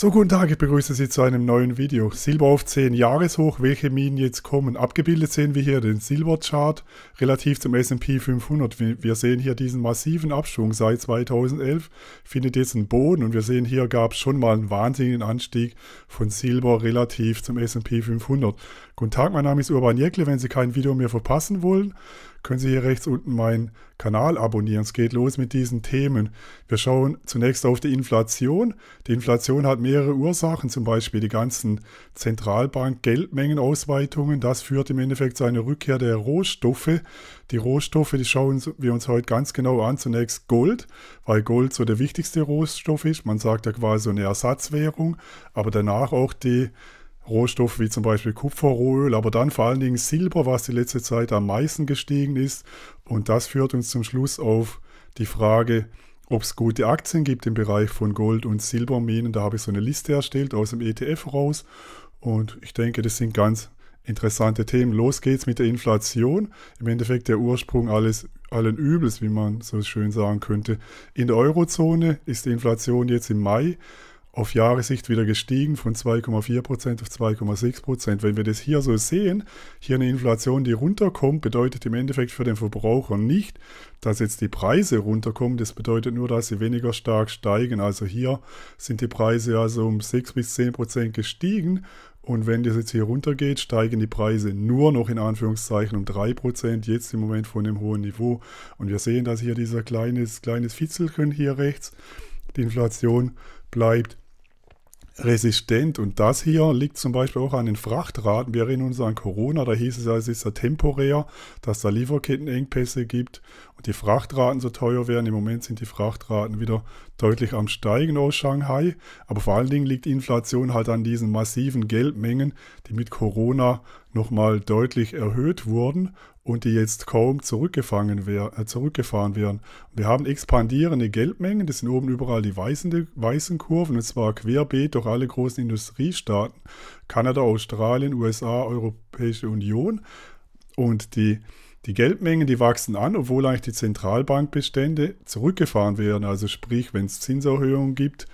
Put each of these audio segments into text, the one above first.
So, guten Tag, ich begrüße Sie zu einem neuen Video. Silber auf 10 Jahreshoch, welche Minen jetzt kommen. Abgebildet sehen wir hier den Silberchart relativ zum S&P 500. Wir sehen hier diesen massiven Abschwung seit 2011, findet jetzt einen Boden und wir sehen hier gab es schon mal einen wahnsinnigen Anstieg von Silber relativ zum S&P 500. Guten Tag, mein Name ist Urban Jekle. Wenn Sie kein Video mehr verpassen wollen, können Sie hier rechts unten meinen Kanal abonnieren. Es geht los mit diesen Themen. Wir schauen zunächst auf die Inflation. Die Inflation hat mehrere Ursachen, zum Beispiel die ganzen Zentralbank-Geldmengenausweitungen. Das führt im Endeffekt zu einer Rückkehr der Rohstoffe. Die Rohstoffe, die schauen wir uns heute ganz genau an. Zunächst Gold, weil Gold so der wichtigste Rohstoff ist. Man sagt ja quasi eine Ersatzwährung, aber danach auch die Rohstoffe wie zum Beispiel Kupferrohöl, aber dann vor allen Dingen Silber, was die letzte Zeit am meisten gestiegen ist. Und das führt uns zum Schluss auf die Frage, ob es gute Aktien gibt im Bereich von Gold- und Silberminen. Da habe ich so eine Liste erstellt aus dem ETF raus. Und ich denke, das sind ganz interessante Themen. Los geht's mit der Inflation. Im Endeffekt der Ursprung alles, allen Übels, wie man so schön sagen könnte. In der Eurozone ist die Inflation jetzt im Mai auf Jahressicht wieder gestiegen von 2,4% auf 2,6%. Wenn wir das hier so sehen, hier eine Inflation, die runterkommt, bedeutet im Endeffekt für den Verbraucher nicht, dass jetzt die Preise runterkommen. Das bedeutet nur, dass sie weniger stark steigen. Also hier sind die Preise also um 6 bis 10% gestiegen. Und wenn das jetzt hier runtergeht, steigen die Preise nur noch in Anführungszeichen um 3%, jetzt im Moment von einem hohen Niveau. Und wir sehen, dass hier dieser kleines, kleines Fitzelchen hier rechts, die Inflation bleibt resistent. Und das hier liegt zum Beispiel auch an den Frachtraten. Wir erinnern uns an Corona, da hieß es ja, es ist ja temporär, dass da Lieferkettenengpässe gibt und die Frachtraten so teuer werden. Im Moment sind die Frachtraten wieder deutlich am Steigen aus Shanghai. Aber vor allen Dingen liegt Inflation halt an diesen massiven Geldmengen, die mit Corona nochmal deutlich erhöht wurden und die jetzt kaum äh, zurückgefahren werden. Wir haben expandierende Geldmengen, das sind oben überall die weißen, weißen Kurven, und zwar querbeet durch alle großen Industriestaaten, Kanada, Australien, USA, Europäische Union. Und die, die Geldmengen, die wachsen an, obwohl eigentlich die Zentralbankbestände zurückgefahren werden. Also sprich, wenn es Zinserhöhungen gibt,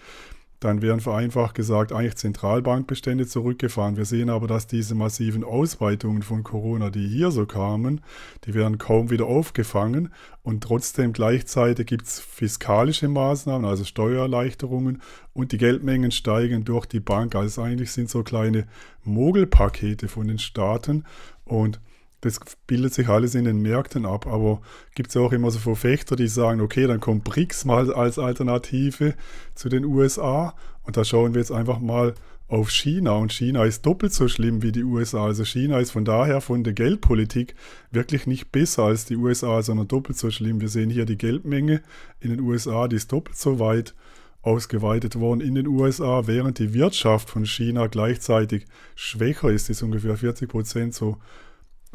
dann werden vereinfacht gesagt eigentlich Zentralbankbestände zurückgefahren. Wir sehen aber, dass diese massiven Ausweitungen von Corona, die hier so kamen, die werden kaum wieder aufgefangen und trotzdem gleichzeitig gibt es fiskalische Maßnahmen, also Steuererleichterungen und die Geldmengen steigen durch die Bank. Also eigentlich sind so kleine Mogelpakete von den Staaten und das bildet sich alles in den Märkten ab. Aber gibt es auch immer so Verfechter, die sagen, okay, dann kommt BRICS mal als Alternative zu den USA. Und da schauen wir jetzt einfach mal auf China. Und China ist doppelt so schlimm wie die USA. Also China ist von daher von der Geldpolitik wirklich nicht besser als die USA, sondern doppelt so schlimm. Wir sehen hier die Geldmenge in den USA, die ist doppelt so weit ausgeweitet worden in den USA, während die Wirtschaft von China gleichzeitig schwächer ist, ist ungefähr 40 Prozent so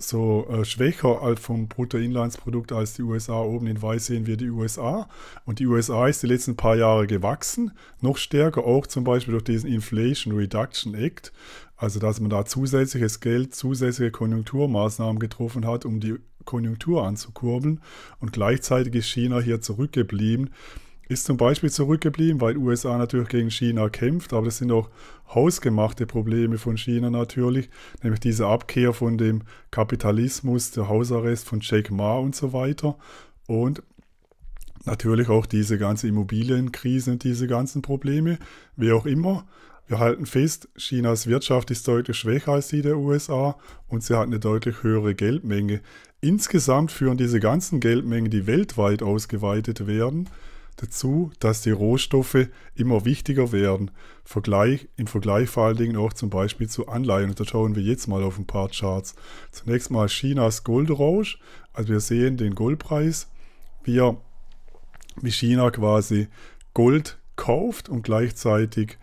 so äh, schwächer vom Bruttoinlandsprodukt als die USA. Oben in Weiß sehen wir die USA. Und die USA ist die letzten paar Jahre gewachsen, noch stärker, auch zum Beispiel durch diesen Inflation Reduction Act. Also dass man da zusätzliches Geld, zusätzliche Konjunkturmaßnahmen getroffen hat, um die Konjunktur anzukurbeln. Und gleichzeitig ist China hier zurückgeblieben. Ist zum Beispiel zurückgeblieben, weil USA natürlich gegen China kämpft, aber das sind auch hausgemachte Probleme von China natürlich, nämlich diese Abkehr von dem Kapitalismus, der Hausarrest von Jack Ma und so weiter. Und natürlich auch diese ganze Immobilienkrise und diese ganzen Probleme, wie auch immer. Wir halten fest, Chinas Wirtschaft ist deutlich schwächer als die der USA und sie hat eine deutlich höhere Geldmenge. Insgesamt führen diese ganzen Geldmengen, die weltweit ausgeweitet werden, dazu, dass die Rohstoffe immer wichtiger werden. Vergleich, Im Vergleich vor allen Dingen auch zum Beispiel zu Anleihen. Und da schauen wir jetzt mal auf ein paar Charts. Zunächst mal Chinas Goldrausch. Also wir sehen den Goldpreis, wie, wie China quasi Gold kauft und gleichzeitig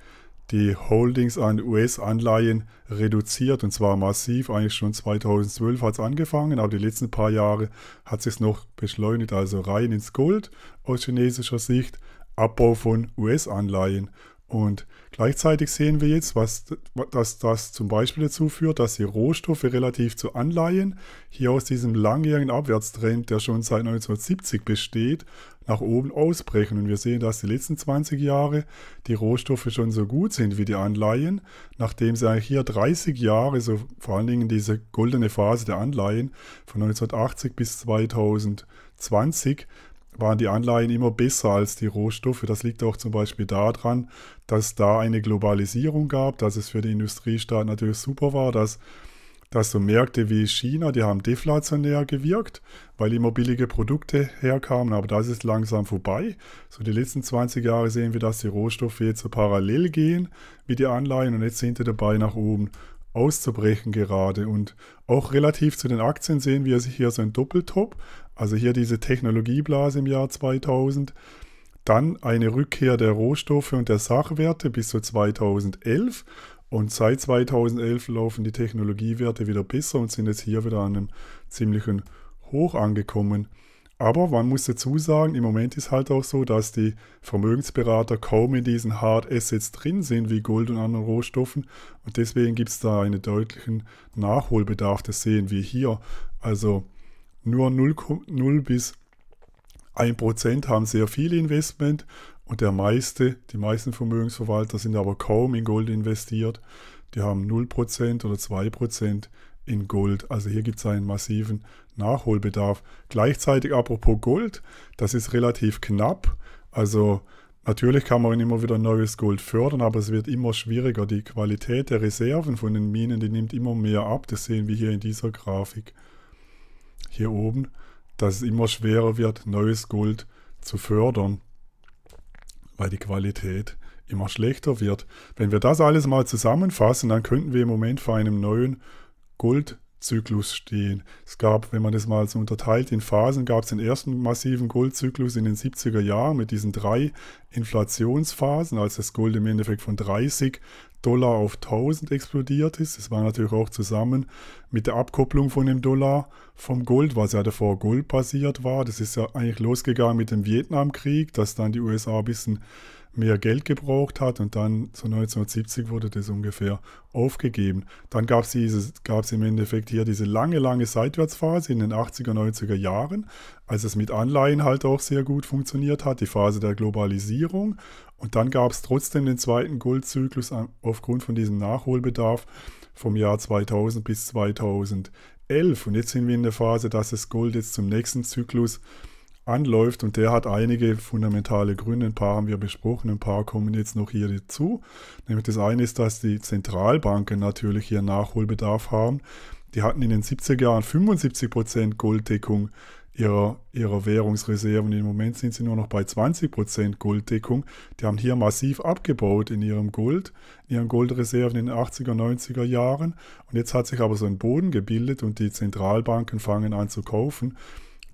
die Holdings an US-Anleihen reduziert und zwar massiv. Eigentlich schon 2012 hat es angefangen, aber die letzten paar Jahre hat es noch beschleunigt. Also rein ins Gold aus chinesischer Sicht, Abbau von US-Anleihen. Und gleichzeitig sehen wir jetzt, was, dass das zum Beispiel dazu führt, dass die Rohstoffe relativ zu Anleihen hier aus diesem langjährigen Abwärtstrend, der schon seit 1970 besteht, nach oben ausbrechen. Und wir sehen, dass die letzten 20 Jahre die Rohstoffe schon so gut sind wie die Anleihen, nachdem sie eigentlich hier 30 Jahre, so vor allen Dingen diese goldene Phase der Anleihen von 1980 bis 2020, waren die Anleihen immer besser als die Rohstoffe. Das liegt auch zum Beispiel daran, dass da eine Globalisierung gab, dass es für die Industriestaaten natürlich super war, dass, dass so Märkte wie China, die haben deflationär gewirkt, weil immer billige Produkte herkamen, aber das ist langsam vorbei. So die letzten 20 Jahre sehen wir, dass die Rohstoffe jetzt so parallel gehen wie die Anleihen und jetzt sind sie dabei nach oben auszubrechen gerade. Und auch relativ zu den Aktien sehen wir also hier so ein Doppeltop, also hier diese Technologieblase im Jahr 2000, dann eine Rückkehr der Rohstoffe und der Sachwerte bis zu 2011 und seit 2011 laufen die Technologiewerte wieder besser und sind jetzt hier wieder an einem ziemlichen Hoch angekommen. Aber man muss dazu sagen, im Moment ist halt auch so, dass die Vermögensberater kaum in diesen Hard Assets drin sind, wie Gold und anderen Rohstoffen. Und deswegen gibt es da einen deutlichen Nachholbedarf. Das sehen wir hier. Also nur 0, 0 bis 1% haben sehr viel Investment und der meiste, die meisten Vermögensverwalter sind aber kaum in Gold investiert. Die haben 0% oder 2% in Gold. Also hier gibt es einen massiven Nachholbedarf. Gleichzeitig apropos Gold, das ist relativ knapp. Also natürlich kann man immer wieder neues Gold fördern, aber es wird immer schwieriger. Die Qualität der Reserven von den Minen, die nimmt immer mehr ab. Das sehen wir hier in dieser Grafik. Hier oben, dass es immer schwerer wird, neues Gold zu fördern, weil die Qualität immer schlechter wird. Wenn wir das alles mal zusammenfassen, dann könnten wir im Moment vor einem neuen Goldzyklus stehen. Es gab, wenn man das mal so unterteilt in Phasen, gab es den ersten massiven Goldzyklus in den 70er Jahren mit diesen drei Inflationsphasen, als das Gold im Endeffekt von 30 Dollar auf 1000 explodiert ist. Das war natürlich auch zusammen mit der Abkopplung von dem Dollar vom Gold, was ja davor goldbasiert war. Das ist ja eigentlich losgegangen mit dem Vietnamkrieg, dass dann die USA ein bisschen mehr Geld gebraucht hat und dann zu 1970 wurde das ungefähr aufgegeben. Dann gab es im Endeffekt hier diese lange, lange Seitwärtsphase in den 80er, 90er Jahren, als es mit Anleihen halt auch sehr gut funktioniert hat, die Phase der Globalisierung. Und dann gab es trotzdem den zweiten Goldzyklus aufgrund von diesem Nachholbedarf vom Jahr 2000 bis 2011. Und jetzt sind wir in der Phase, dass das Gold jetzt zum nächsten Zyklus anläuft und der hat einige fundamentale Gründe. Ein paar haben wir besprochen, ein paar kommen jetzt noch hier dazu. Nämlich das eine ist, dass die Zentralbanken natürlich hier Nachholbedarf haben. Die hatten in den 70er Jahren 75% Prozent Golddeckung ihrer, ihrer Währungsreserven. Im Moment sind sie nur noch bei 20% Prozent Golddeckung. Die haben hier massiv abgebaut in ihrem Gold, in ihren Goldreserven in den 80er, 90er Jahren. Und jetzt hat sich aber so ein Boden gebildet und die Zentralbanken fangen an zu kaufen.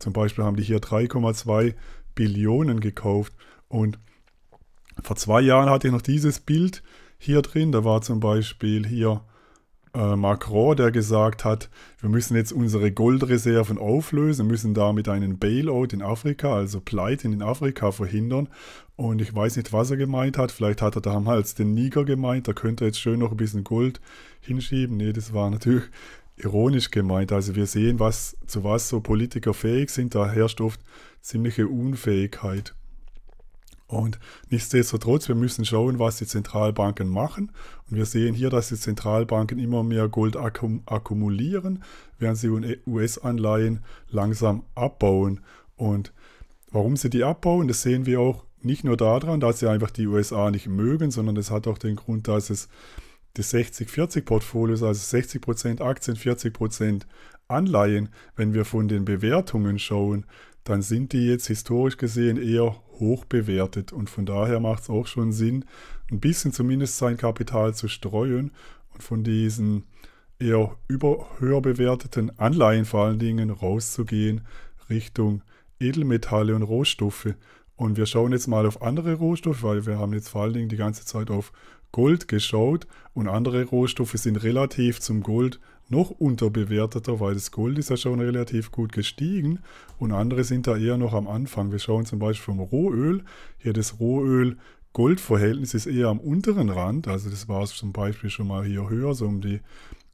Zum Beispiel haben die hier 3,2 Billionen gekauft. Und vor zwei Jahren hatte ich noch dieses Bild hier drin. Da war zum Beispiel hier äh, Macron, der gesagt hat, wir müssen jetzt unsere Goldreserven auflösen, müssen damit einen Bailout in Afrika, also Pleiten in Afrika verhindern. Und ich weiß nicht, was er gemeint hat. Vielleicht hat er damals den Niger gemeint. Da könnte er jetzt schön noch ein bisschen Gold hinschieben. Nee, das war natürlich ironisch gemeint. Also wir sehen, was, zu was so Politiker fähig sind. Da herrscht oft ziemliche Unfähigkeit. Und nichtsdestotrotz, wir müssen schauen, was die Zentralbanken machen. Und wir sehen hier, dass die Zentralbanken immer mehr Gold akkum akkumulieren, während sie US-Anleihen e-, langsam abbauen. Und warum sie die abbauen, das sehen wir auch nicht nur daran, dass sie einfach die USA nicht mögen, sondern es hat auch den Grund, dass es des 60-40-Portfolios, also 60% Aktien, 40% Anleihen, wenn wir von den Bewertungen schauen, dann sind die jetzt historisch gesehen eher hoch bewertet. Und von daher macht es auch schon Sinn, ein bisschen zumindest sein Kapital zu streuen und von diesen eher über, höher bewerteten Anleihen vor allen Dingen rauszugehen Richtung Edelmetalle und Rohstoffe. Und wir schauen jetzt mal auf andere Rohstoffe, weil wir haben jetzt vor allen Dingen die ganze Zeit auf Gold geschaut und andere Rohstoffe sind relativ zum Gold noch unterbewerteter, weil das Gold ist ja schon relativ gut gestiegen und andere sind da eher noch am Anfang. Wir schauen zum Beispiel vom Rohöl. Hier das Rohöl gold verhältnis ist eher am unteren Rand. Also das war es zum Beispiel schon mal hier höher, so um die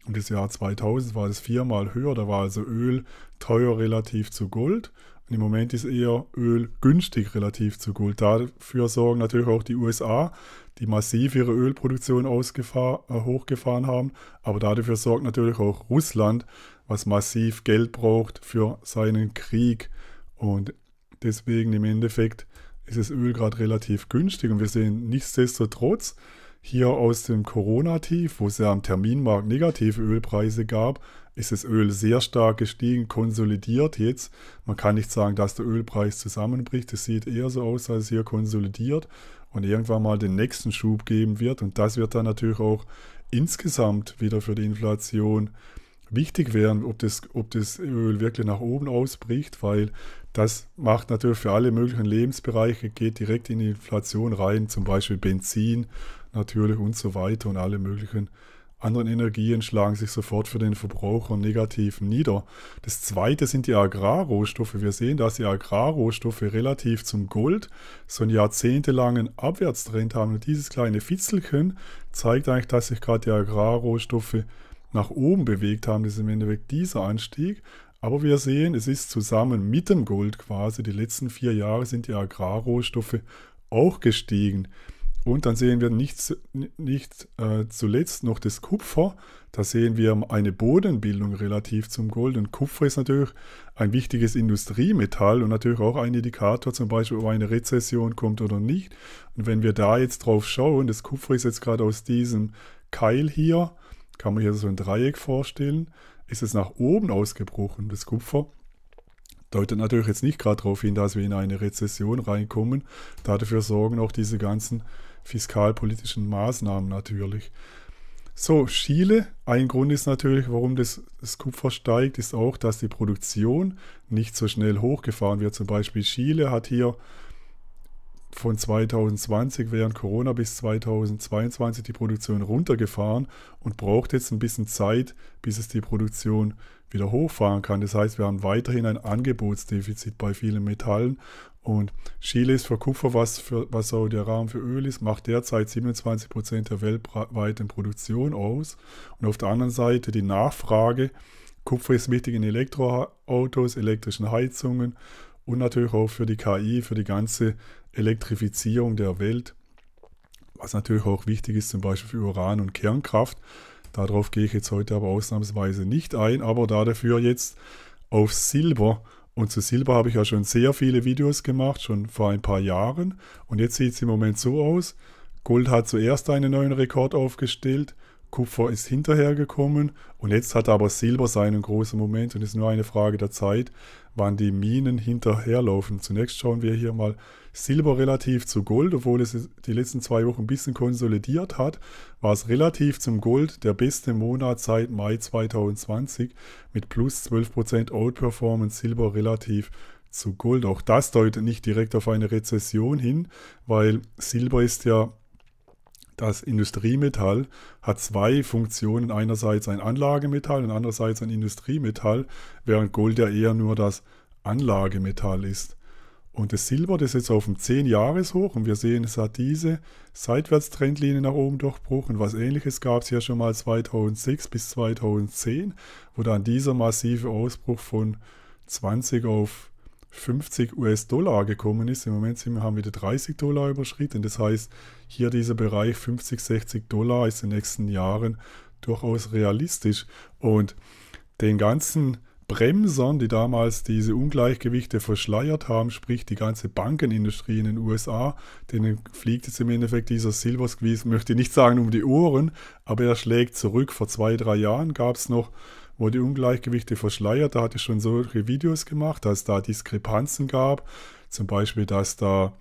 um das Jahr 2000 war das viermal höher. Da war also Öl teuer relativ zu Gold und im Moment ist eher Öl günstig relativ zu Gold. Dafür sorgen natürlich auch die USA, die massiv ihre Ölproduktion äh, hochgefahren haben. Aber dafür sorgt natürlich auch Russland, was massiv Geld braucht für seinen Krieg. Und deswegen im Endeffekt ist das Öl gerade relativ günstig. Und wir sehen nichtsdestotrotz hier aus dem Corona-Tief, wo es ja am Terminmarkt negative Ölpreise gab, ist das Öl sehr stark gestiegen, konsolidiert jetzt. Man kann nicht sagen, dass der Ölpreis zusammenbricht. Es sieht eher so aus, als hier konsolidiert und irgendwann mal den nächsten Schub geben wird. Und das wird dann natürlich auch insgesamt wieder für die Inflation wichtig werden, ob das, ob das Öl wirklich nach oben ausbricht, weil das macht natürlich für alle möglichen Lebensbereiche, geht direkt in die Inflation rein, zum Beispiel Benzin natürlich und so weiter und alle möglichen anderen Energien schlagen sich sofort für den Verbraucher negativ nieder. Das zweite sind die Agrarrohstoffe. Wir sehen, dass die Agrarrohstoffe relativ zum Gold so einen jahrzehntelangen Abwärtstrend haben. Und dieses kleine Fitzelchen zeigt eigentlich, dass sich gerade die Agrarrohstoffe nach oben bewegt haben. Das ist im Endeffekt dieser Anstieg. Aber wir sehen, es ist zusammen mit dem Gold quasi, die letzten vier Jahre sind die Agrarrohstoffe auch gestiegen. Und dann sehen wir nicht, nicht äh, zuletzt noch das Kupfer. Da sehen wir eine Bodenbildung relativ zum Gold. Und Kupfer ist natürlich ein wichtiges Industriemetall und natürlich auch ein Indikator, zum Beispiel, ob eine Rezession kommt oder nicht. Und wenn wir da jetzt drauf schauen, das Kupfer ist jetzt gerade aus diesem Keil hier, kann man hier so ein Dreieck vorstellen, ist es nach oben ausgebrochen, das Kupfer deutet natürlich jetzt nicht gerade darauf hin, dass wir in eine Rezession reinkommen. Dafür sorgen auch diese ganzen fiskalpolitischen Maßnahmen natürlich. So, Chile, ein Grund ist natürlich, warum das, das Kupfer steigt, ist auch, dass die Produktion nicht so schnell hochgefahren wird. Zum Beispiel Chile hat hier von 2020 während Corona bis 2022 die Produktion runtergefahren und braucht jetzt ein bisschen Zeit, bis es die Produktion wieder hochfahren kann. Das heißt, wir haben weiterhin ein Angebotsdefizit bei vielen Metallen und Chile ist für Kupfer, was, für, was Saudi-Arabien für Öl ist, macht derzeit 27% Prozent der weltweiten Produktion aus. Und auf der anderen Seite die Nachfrage. Kupfer ist wichtig in Elektroautos, elektrischen Heizungen und natürlich auch für die KI, für die ganze Elektrifizierung der Welt, was natürlich auch wichtig ist, zum Beispiel für Uran und Kernkraft. Darauf gehe ich jetzt heute aber ausnahmsweise nicht ein, aber dafür jetzt auf Silber. Und zu Silber habe ich ja schon sehr viele Videos gemacht, schon vor ein paar Jahren. Und jetzt sieht es im Moment so aus. Gold hat zuerst einen neuen Rekord aufgestellt, Kupfer ist hinterhergekommen und jetzt hat aber Silber seinen großen Moment und ist nur eine Frage der Zeit, wann die Minen hinterherlaufen. Zunächst schauen wir hier mal Silber relativ zu Gold, obwohl es die letzten zwei Wochen ein bisschen konsolidiert hat, war es relativ zum Gold der beste Monat seit Mai 2020 mit plus 12% Outperformance Silber relativ zu Gold. Auch das deutet nicht direkt auf eine Rezession hin, weil Silber ist ja das Industriemetall, hat zwei Funktionen, einerseits ein Anlagemetall und andererseits ein Industriemetall, während Gold ja eher nur das Anlagemetall ist. Und das Silber, das ist jetzt auf dem 10-Jahres-Hoch und wir sehen, es hat diese Seitwärtstrendlinie nach oben durchbrochen. Was ähnliches gab es ja schon mal 2006 bis 2010, wo dann dieser massive Ausbruch von 20 auf 50 US-Dollar gekommen ist. Im Moment wir, haben wir die 30 Dollar überschritten. Das heißt, hier dieser Bereich 50, 60 Dollar ist in den nächsten Jahren durchaus realistisch. Und den ganzen Bremsern, die damals diese Ungleichgewichte verschleiert haben, sprich die ganze Bankenindustrie in den USA, denen fliegt jetzt im Endeffekt dieser Silver Squeeze, möchte ich nicht sagen um die Ohren, aber er schlägt zurück. Vor zwei, drei Jahren gab es noch, wo die Ungleichgewichte verschleiert, da hatte ich schon solche Videos gemacht, dass da Diskrepanzen gab, zum Beispiel, dass da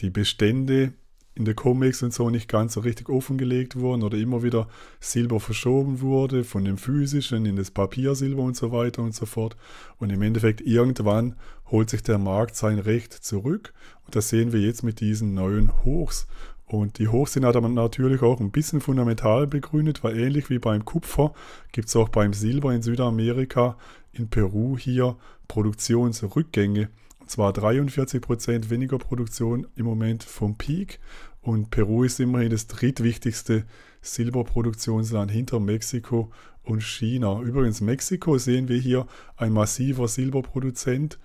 die Bestände in den Comics und so nicht ganz so richtig offengelegt wurden oder immer wieder Silber verschoben wurde von dem physischen in das Papiersilber und so weiter und so fort. Und im Endeffekt irgendwann holt sich der Markt sein Recht zurück und das sehen wir jetzt mit diesen neuen Hochs. Und die Hochs sind aber natürlich auch ein bisschen fundamental begründet, weil ähnlich wie beim Kupfer gibt es auch beim Silber in Südamerika, in Peru hier Produktionsrückgänge Und zwar 43% weniger Produktion im Moment vom Peak und Peru ist immerhin das drittwichtigste Silberproduktionsland hinter Mexiko und China. Übrigens, Mexiko sehen wir hier ein massiver Silberproduzent.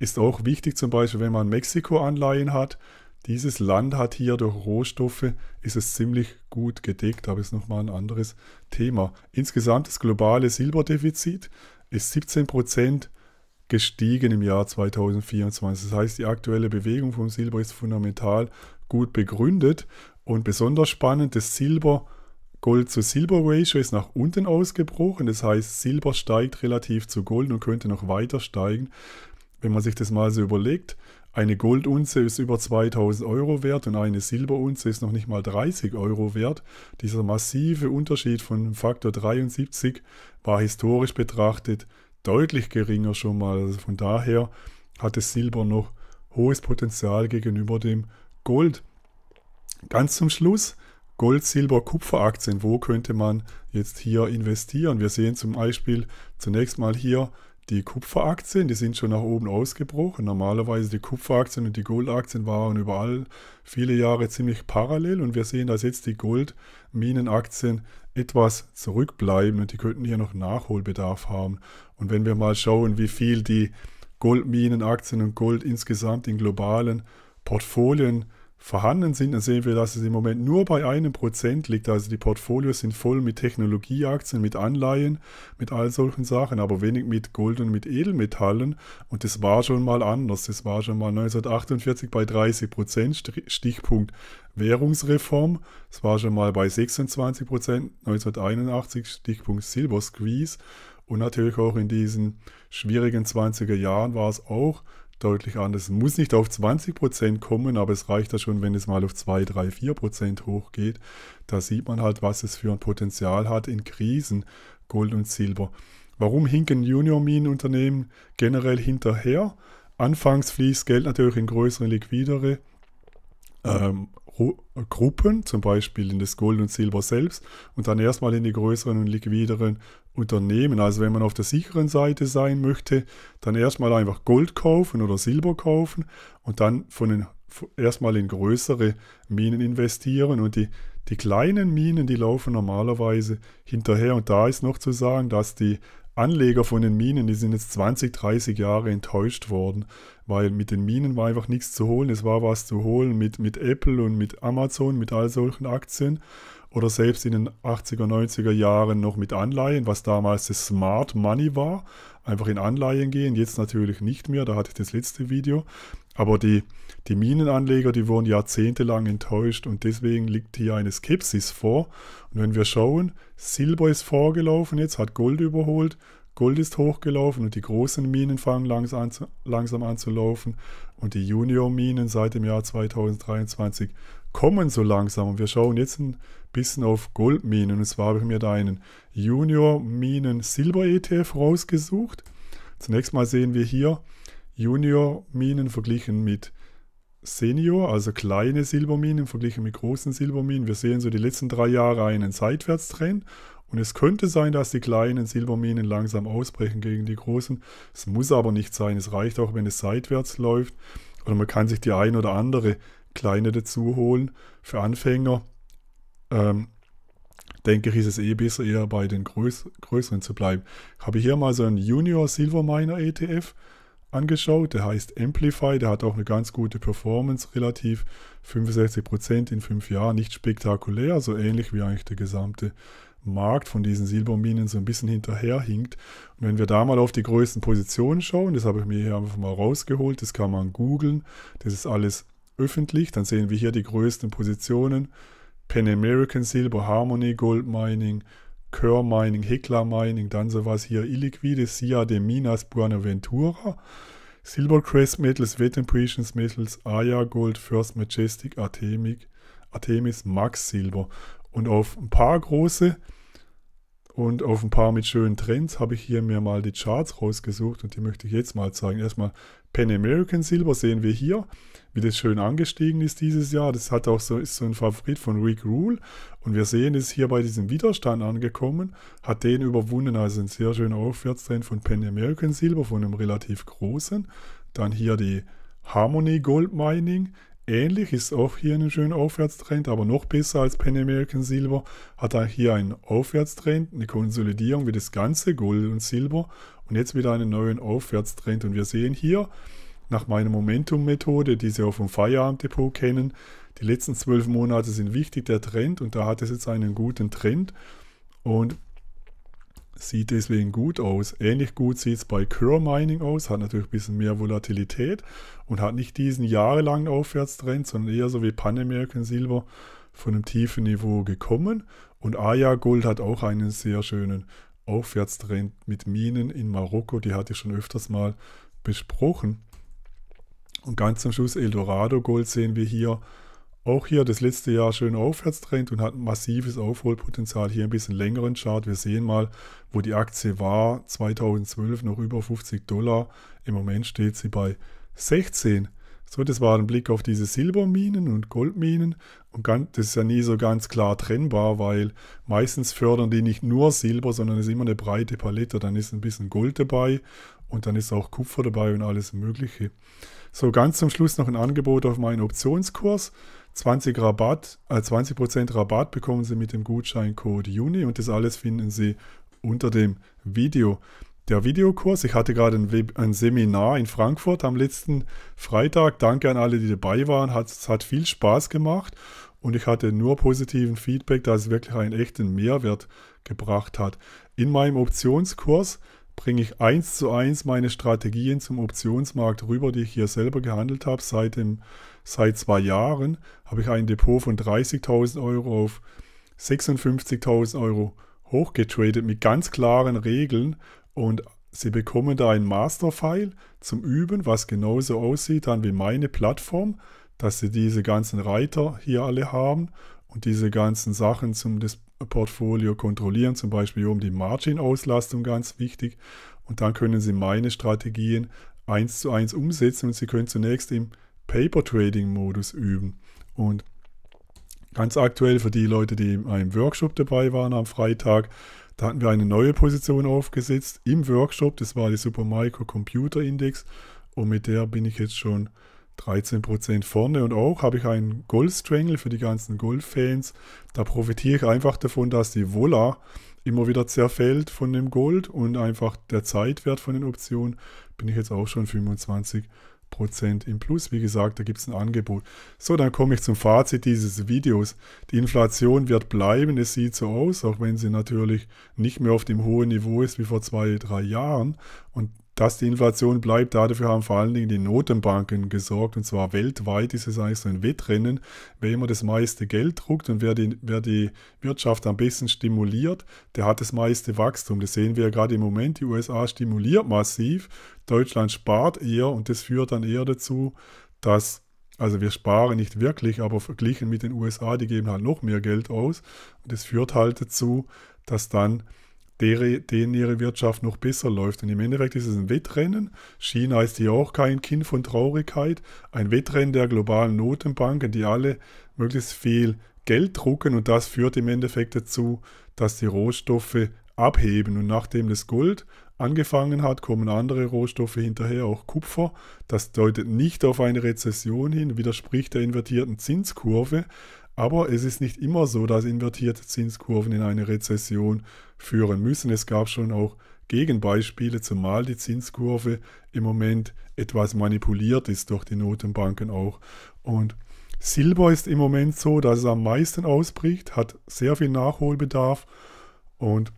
Ist auch wichtig zum Beispiel, wenn man Mexiko-Anleihen hat. Dieses Land hat hier durch Rohstoffe, ist es ziemlich gut gedeckt, aber ist nochmal ein anderes Thema. Insgesamt das globale Silberdefizit ist 17 gestiegen im Jahr 2024. Das heißt, die aktuelle Bewegung vom Silber ist fundamental gut begründet. Und besonders spannend, das Silber Gold zu Silber Ratio ist nach unten ausgebrochen. Das heißt, Silber steigt relativ zu Gold und könnte noch weiter steigen. Wenn man sich das mal so überlegt, eine Goldunze ist über 2000 Euro wert und eine Silberunze ist noch nicht mal 30 Euro wert. Dieser massive Unterschied von Faktor 73 war historisch betrachtet deutlich geringer schon mal. Also von daher hat das Silber noch hohes Potenzial gegenüber dem Gold. Gold. Ganz zum Schluss Gold, Silber, Kupferaktien. Wo könnte man jetzt hier investieren? Wir sehen zum Beispiel zunächst mal hier die Kupferaktien, die sind schon nach oben ausgebrochen. Normalerweise die Kupferaktien und die Goldaktien waren überall viele Jahre ziemlich parallel und wir sehen, dass jetzt die Goldminenaktien etwas zurückbleiben und die könnten hier noch Nachholbedarf haben. Und wenn wir mal schauen, wie viel die Goldminenaktien und Gold insgesamt in globalen Portfolien vorhanden sind, dann sehen wir, dass es im Moment nur bei einem Prozent liegt. Also die Portfolios sind voll mit Technologieaktien, mit Anleihen, mit all solchen Sachen, aber wenig mit Gold und mit Edelmetallen. Und das war schon mal anders. Das war schon mal 1948 bei 30 Prozent, Stichpunkt Währungsreform. Das war schon mal bei 26 Prozent, 1981, Stichpunkt Silver Squeeze. Und natürlich auch in diesen schwierigen 20er Jahren war es auch deutlich an. Es muss nicht auf 20% kommen, aber es reicht ja schon, wenn es mal auf 2, 3, 4% hochgeht. Da sieht man halt, was es für ein Potenzial hat in Krisen, Gold und Silber. Warum hinken Junior-Minenunternehmen generell hinterher? Anfangs fließt Geld natürlich in größere, liquidere ähm, Gruppen, zum Beispiel in das Gold und Silber selbst, und dann erstmal in die größeren und liquideren Unternehmen. Also wenn man auf der sicheren Seite sein möchte, dann erstmal einfach Gold kaufen oder Silber kaufen und dann von den, erstmal in größere Minen investieren. Und die, die kleinen Minen, die laufen normalerweise hinterher. Und da ist noch zu sagen, dass die Anleger von den Minen, die sind jetzt 20, 30 Jahre enttäuscht worden, weil mit den Minen war einfach nichts zu holen. Es war was zu holen mit, mit Apple und mit Amazon, mit all solchen Aktien oder selbst in den 80er, 90er Jahren noch mit Anleihen, was damals das Smart Money war, einfach in Anleihen gehen, jetzt natürlich nicht mehr, da hatte ich das letzte Video. Aber die, die Minenanleger, die wurden jahrzehntelang enttäuscht und deswegen liegt hier eine Skepsis vor. Und wenn wir schauen, Silber ist vorgelaufen jetzt, hat Gold überholt, Gold ist hochgelaufen und die großen Minen fangen langsam an zu laufen und die Junior-Minen seit dem Jahr 2023 kommen so langsam. Und wir schauen jetzt ein bisschen auf Goldminen. Und zwar habe ich mir da einen Junior Minen Silber ETF rausgesucht. Zunächst mal sehen wir hier Junior Minen verglichen mit Senior, also kleine Silberminen verglichen mit großen Silberminen. Wir sehen so die letzten drei Jahre einen Seitwärtstrend. Und es könnte sein, dass die kleinen Silberminen langsam ausbrechen gegen die großen. Es muss aber nicht sein. Es reicht auch, wenn es seitwärts läuft. Oder man kann sich die ein oder andere kleine dazu holen für Anfänger, ähm, denke ich, ist es eh besser, eher bei den Größ größeren zu bleiben. Ich Habe hier mal so einen Junior Silver Miner ETF angeschaut, der heißt Amplify, der hat auch eine ganz gute Performance, relativ 65% in fünf Jahren, nicht spektakulär, so ähnlich wie eigentlich der gesamte Markt von diesen Silberminen so ein bisschen hinterherhinkt. Und wenn wir da mal auf die größten Positionen schauen, das habe ich mir hier einfach mal rausgeholt, das kann man googeln, das ist alles öffentlich. Dann sehen wir hier die größten Positionen. Pan American Silber, Harmony Gold Mining, Kerr Mining, Hecla Mining, dann sowas hier Illiquide, Sia de Minas, Buenaventura, Silvercrest Metals, Vetempuitions Metals, Aya Gold, First Majestic, Artemis, Max Silber. Und auf ein paar große und auf ein paar mit schönen Trends habe ich hier mir mal die Charts rausgesucht und die möchte ich jetzt mal zeigen. Erstmal Pan American Silber sehen wir hier, wie das schön angestiegen ist dieses Jahr. Das hat auch so, ist so ein Favorit von Rick Rule. Und wir sehen, ist hier bei diesem Widerstand angekommen, hat den überwunden, also ein sehr schöner Aufwärtstrend von Pan American Silber, von einem relativ großen. Dann hier die Harmony Gold Mining Ähnlich ist auch hier ein schöner Aufwärtstrend, aber noch besser als Pan American Silver hat er hier einen Aufwärtstrend, eine Konsolidierung wie das ganze Gold und Silber und jetzt wieder einen neuen Aufwärtstrend und wir sehen hier nach meiner Momentum-Methode, die Sie auch vom Feierabend-Depot kennen, die letzten zwölf Monate sind wichtig, der Trend und da hat es jetzt einen guten Trend und Sieht deswegen gut aus. Ähnlich gut sieht es bei Cure Mining aus, hat natürlich ein bisschen mehr Volatilität und hat nicht diesen jahrelangen Aufwärtstrend, sondern eher so wie Pan American Silver von einem tiefen Niveau gekommen. Und Aya Gold hat auch einen sehr schönen Aufwärtstrend mit Minen in Marokko, die hatte ich schon öfters mal besprochen. Und ganz zum Schluss Eldorado Gold sehen wir hier auch hier das letzte Jahr schön Aufwärtstrend und hat massives Aufholpotenzial. Hier ein bisschen längeren Chart. Wir sehen mal, wo die Aktie war. 2012 noch über 50 Dollar. Im Moment steht sie bei 16. So, das war ein Blick auf diese Silberminen und Goldminen. Und ganz, das ist ja nie so ganz klar trennbar, weil meistens fördern die nicht nur Silber, sondern es ist immer eine breite Palette. Dann ist ein bisschen Gold dabei und dann ist auch Kupfer dabei und alles Mögliche. So, ganz zum Schluss noch ein Angebot auf meinen Optionskurs. 20 Rabatt, äh, 20% Rabatt bekommen Sie mit dem Gutscheincode Juni und das alles finden Sie unter dem Video. Der Videokurs, ich hatte gerade ein, We ein Seminar in Frankfurt am letzten Freitag. Danke an alle, die dabei waren. Hat, es hat viel Spaß gemacht und ich hatte nur positiven Feedback, da es wirklich einen echten Mehrwert gebracht hat. In meinem Optionskurs bringe ich eins zu eins meine Strategien zum Optionsmarkt rüber, die ich hier selber gehandelt habe. Seit, dem, seit zwei Jahren habe ich ein Depot von 30.000 Euro auf 56.000 Euro hochgetradet mit ganz klaren Regeln und Sie bekommen da ein Masterfile zum Üben, was genauso aussieht dann wie meine Plattform, dass Sie diese ganzen Reiter hier alle haben und diese ganzen Sachen zum, des, Portfolio kontrollieren, zum Beispiel um die Margin-Auslastung ganz wichtig. Und dann können Sie meine Strategien eins zu eins umsetzen und Sie können zunächst im Paper-Trading-Modus üben. Und ganz aktuell für die Leute, die in einem Workshop dabei waren am Freitag, da hatten wir eine neue Position aufgesetzt im Workshop. Das war die Supermicro Computer Index und mit der bin ich jetzt schon 13% vorne und auch habe ich einen Golf-Strangle für die ganzen Golf-Fans. Da profitiere ich einfach davon, dass die Vola immer wieder zerfällt von dem Gold und einfach der Zeitwert von den Optionen bin ich jetzt auch schon 25% im Plus. Wie gesagt, da gibt es ein Angebot. So, dann komme ich zum Fazit dieses Videos. Die Inflation wird bleiben, es sieht so aus, auch wenn sie natürlich nicht mehr auf dem hohen Niveau ist wie vor zwei, drei Jahren. Und dass die Inflation bleibt, dafür haben vor allen Dingen die Notenbanken gesorgt. Und zwar weltweit ist es eigentlich so ein Wettrennen, wer immer das meiste Geld druckt und wer die, wer die Wirtschaft am besten stimuliert, der hat das meiste Wachstum. Das sehen wir ja gerade im Moment. Die USA stimuliert massiv, Deutschland spart eher und das führt dann eher dazu, dass also wir sparen nicht wirklich, aber verglichen mit den USA, die geben halt noch mehr Geld aus. Und das führt halt dazu, dass dann deren, ihre Wirtschaft noch besser läuft. Und im Endeffekt ist es ein Wettrennen. China ist ja auch kein Kind von Traurigkeit. Ein Wettrennen der globalen Notenbanken, die alle möglichst viel Geld drucken. Und das führt im Endeffekt dazu, dass die Rohstoffe abheben. Und nachdem das Gold angefangen hat, kommen andere Rohstoffe hinterher, auch Kupfer. Das deutet nicht auf eine Rezession hin, widerspricht der invertierten Zinskurve. Aber es ist nicht immer so, dass invertierte Zinskurven in eine Rezession führen müssen. Es gab schon auch Gegenbeispiele, zumal die Zinskurve im Moment etwas manipuliert ist durch die Notenbanken auch. Und Silber ist im Moment so, dass es am meisten ausbricht, hat sehr viel Nachholbedarf. Und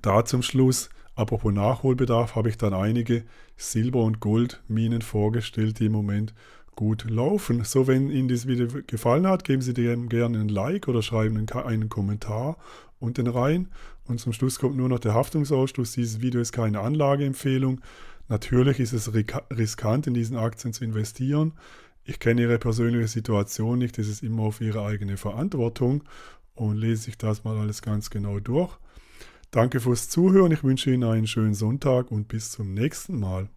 da zum Schluss, apropos Nachholbedarf, habe ich dann einige Silber- und Goldminen vorgestellt, die im Moment gut laufen. So, wenn Ihnen dieses Video gefallen hat, geben Sie dem gerne ein Like oder schreiben einen, einen Kommentar unten rein. Und zum Schluss kommt nur noch der Haftungsausschluss. Dieses Video ist keine Anlageempfehlung. Natürlich ist es riskant, in diesen Aktien zu investieren. Ich kenne Ihre persönliche Situation nicht. Das ist immer auf Ihre eigene Verantwortung. Und lese ich das mal alles ganz genau durch. Danke fürs Zuhören. Ich wünsche Ihnen einen schönen Sonntag und bis zum nächsten Mal.